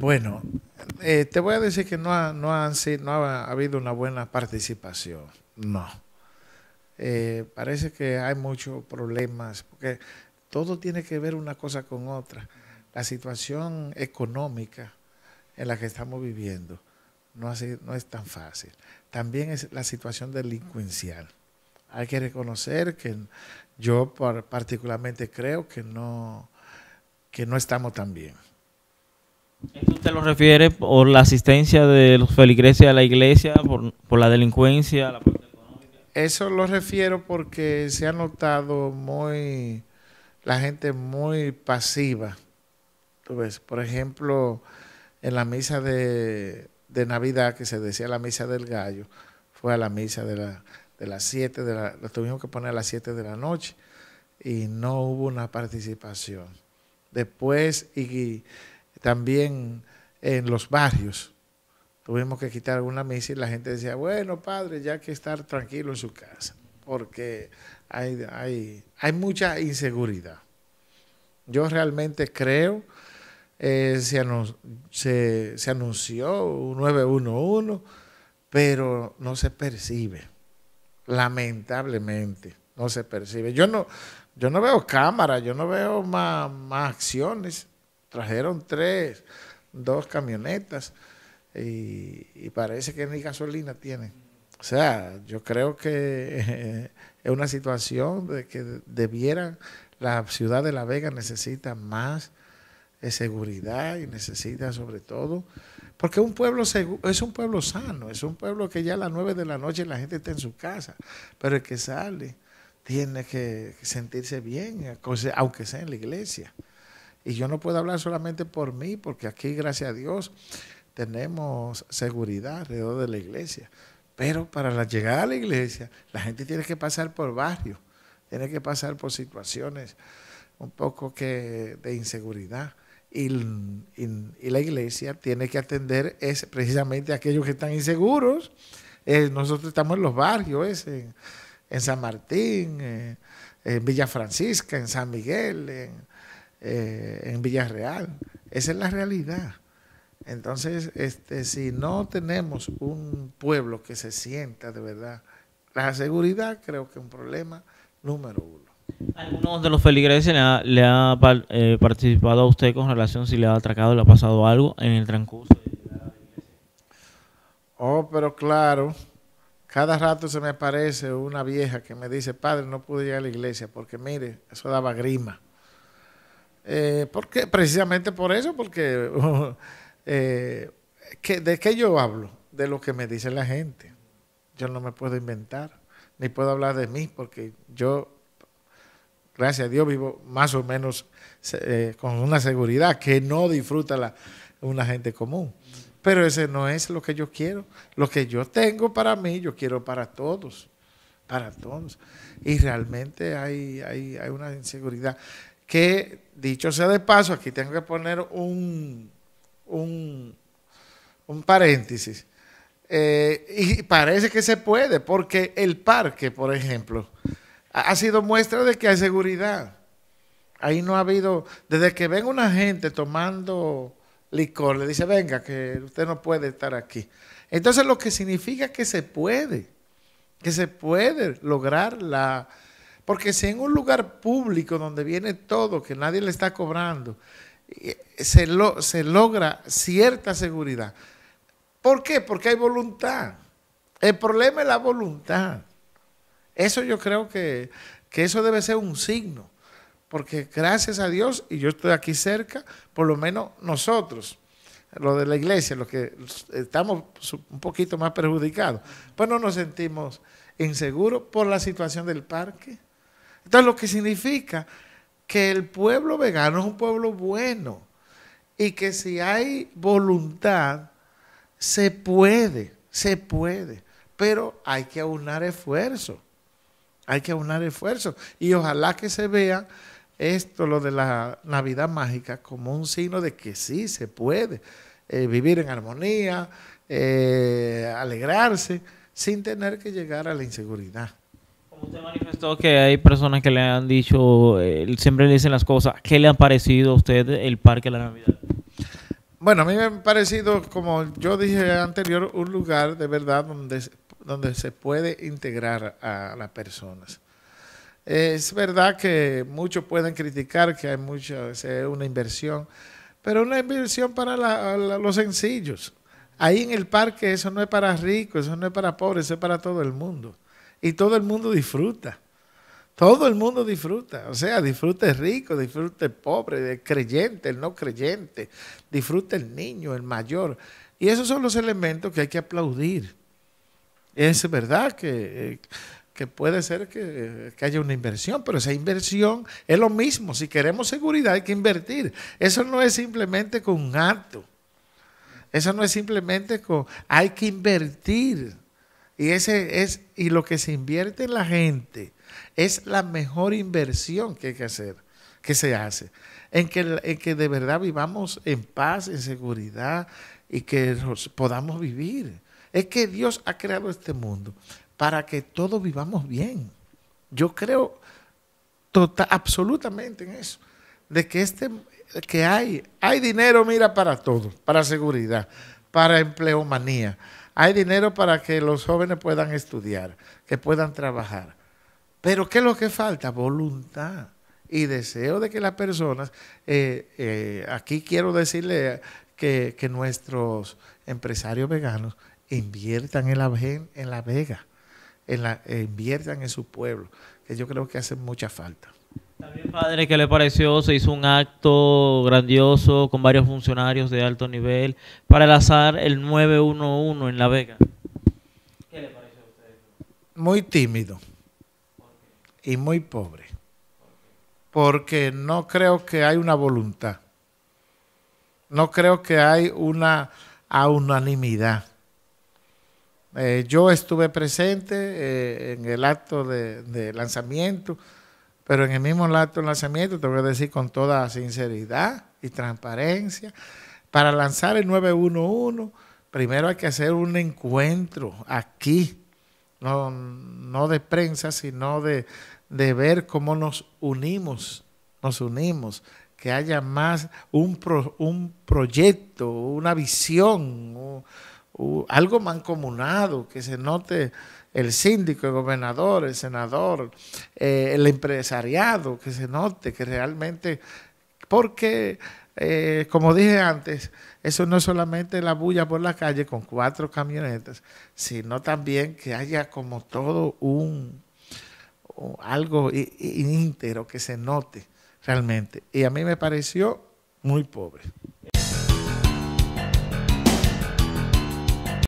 Bueno, eh, te voy a decir que no ha, no, han, no ha habido una buena participación. No. Eh, parece que hay muchos problemas, porque todo tiene que ver una cosa con otra. La situación económica en la que estamos viviendo no, no es tan fácil. También es la situación delincuencial. Hay que reconocer que yo particularmente creo que no, que no estamos tan bien usted lo refiere por la asistencia de los feligreses a la iglesia, por, la delincuencia, la parte económica? Eso lo refiero porque se ha notado muy la gente muy pasiva. ¿Tú ves? Por ejemplo, en la misa de, de, Navidad, que se decía la misa del gallo, fue a la misa de, la, de las 7 de la tuvimos que poner a las 7 de la noche y no hubo una participación. Después, y, y también en los barrios. Tuvimos que quitar una misa y la gente decía, bueno, padre, ya hay que estar tranquilo en su casa, porque hay, hay, hay mucha inseguridad. Yo realmente creo, eh, se, se, anunció un 911, pero no se percibe, lamentablemente, no se percibe. Yo no, yo no veo cámara, yo no veo más acciones trajeron tres, dos camionetas y, parece que ni gasolina tienen. O sea, yo creo que eh, es una situación de que debieran, la ciudad de La Vega necesita más eh, seguridad y necesita sobre todo, porque un pueblo es un pueblo sano, es un pueblo que ya a las nueve de la noche la gente está en su casa, pero el que sale tiene que sentirse bien, aunque sea en la iglesia. Y yo no puedo hablar solamente por mí, porque aquí, gracias a Dios, tenemos seguridad alrededor de la iglesia. Pero para llegar a la iglesia, la gente tiene que pasar por barrios, tiene que pasar por situaciones un poco que de inseguridad. Y, la iglesia tiene que atender es precisamente aquellos que están inseguros. Eh, nosotros estamos en los barrios, en, San Martín, eh, en Villa Francisca, en San Miguel, en, eh, en Villarreal. Esa es la realidad. Entonces, este, si no tenemos un pueblo que se sienta de verdad, la seguridad creo que es un problema número uno. ¿Alguno de los feligreses le ha, eh, participado a usted con relación si le ha atracado, le ha pasado algo en el transcurso? Oh, pero claro, cada rato se me aparece una vieja que me dice, padre, no pude llegar a la iglesia porque mire, eso daba grima. Eh, Precisamente por eso, porque eh, ¿de qué yo hablo? De lo que me dice la gente. Yo no me puedo inventar, ni puedo hablar de mí, porque yo, gracias a Dios, vivo más o menos eh, con una seguridad que no disfruta la, una gente común. Pero ese no es lo que yo quiero. Lo que yo tengo para mí, yo quiero para todos. Para todos. Y realmente hay, hay, hay una inseguridad que, dicho sea de paso, aquí tengo que poner un, un, paréntesis. Eh, y parece que se puede, porque el parque, por ejemplo, ha sido muestra de que hay seguridad. Ahí no ha habido, desde que ven una gente tomando licor, le dice, venga, que usted no puede estar aquí. Entonces, lo que significa que se puede, que se puede lograr la porque si en un lugar público donde viene todo, que nadie le está cobrando, eh, se, se logra cierta seguridad. ¿Por qué? Porque hay voluntad. El problema es la voluntad. Eso yo creo que, eso debe ser un signo. Porque gracias a Dios, y yo estoy aquí cerca, por lo menos nosotros, lo de la iglesia, los que estamos un poquito más perjudicados, pues no nos sentimos inseguros por la situación del parque. Entonces, lo que significa que el pueblo vegano es un pueblo bueno y que si hay voluntad, se puede, se puede, pero hay que aunar esfuerzo, hay que aunar esfuerzo. Y ojalá que se vea esto, lo de la Navidad mágica, como un signo de que sí se puede eh, vivir en armonía, eh, alegrarse, sin tener que llegar a la inseguridad. Usted manifestó que hay personas que le han dicho, eh, siempre le dicen las cosas. ¿Qué le ha parecido a usted el Parque de la Navidad? Bueno, a mí me ha parecido, como yo dije anterior, un lugar de verdad donde, donde se puede integrar a las personas. Es verdad que muchos pueden criticar que hay mucha, es una inversión, pero una inversión para los sencillos. Ahí en el parque eso no es para ricos, eso no es para pobres, eso es para todo el mundo y todo el mundo disfruta. Todo el mundo disfruta, o sea, disfruta el rico, disfruta el pobre, el creyente, el no creyente, disfruta el niño, el mayor. Y esos son los elementos que hay que aplaudir. Es verdad que, eh, puede ser que, que, haya una inversión, pero esa inversión es lo mismo. Si queremos seguridad hay que invertir. Eso no es simplemente con un acto. Eso no es simplemente con... Hay que invertir. Y, ese es, y lo que se invierte en la gente es la mejor inversión que hay que hacer, que se hace, en que, que de verdad vivamos en paz, en seguridad y que podamos vivir. Es que Dios ha creado este mundo para que todos vivamos bien. Yo creo total, absolutamente en eso, de que, este, que hay, hay dinero, mira, para todo, para seguridad, para empleomanía, hay dinero para que los jóvenes puedan estudiar, que puedan trabajar. Pero ¿qué es lo que falta? Voluntad y deseo de que las personas, eh, eh, aquí quiero decirle que, que, nuestros empresarios veganos inviertan en la, en la Vega, en la, eh, inviertan en su pueblo, que yo creo que hace mucha falta. También, padre, ¿qué le pareció? Se hizo un acto grandioso con varios funcionarios de alto nivel para el azar el 911 en La Vega. ¿Qué le pareció a usted? Muy tímido y muy pobre, porque no creo que hay una voluntad, no creo que hay una unanimidad. Eh, yo estuve presente eh, en el acto de lanzamiento, pero en el mismo acto de lanzamiento, te voy a decir con toda sinceridad y transparencia, para lanzar el 911, primero hay que hacer un encuentro aquí, no, de prensa, sino de, ver cómo nos unimos, nos unimos, que haya más un, un proyecto, una visión algo mancomunado, que se note el síndico, el gobernador, el senador, eh, el empresariado, que se note que realmente, porque, eh, como dije antes, eso no es solamente la bulla por la calle con cuatro camionetas, sino también que haya como todo un, algo íntero que se note realmente. Y a mí me pareció muy pobre.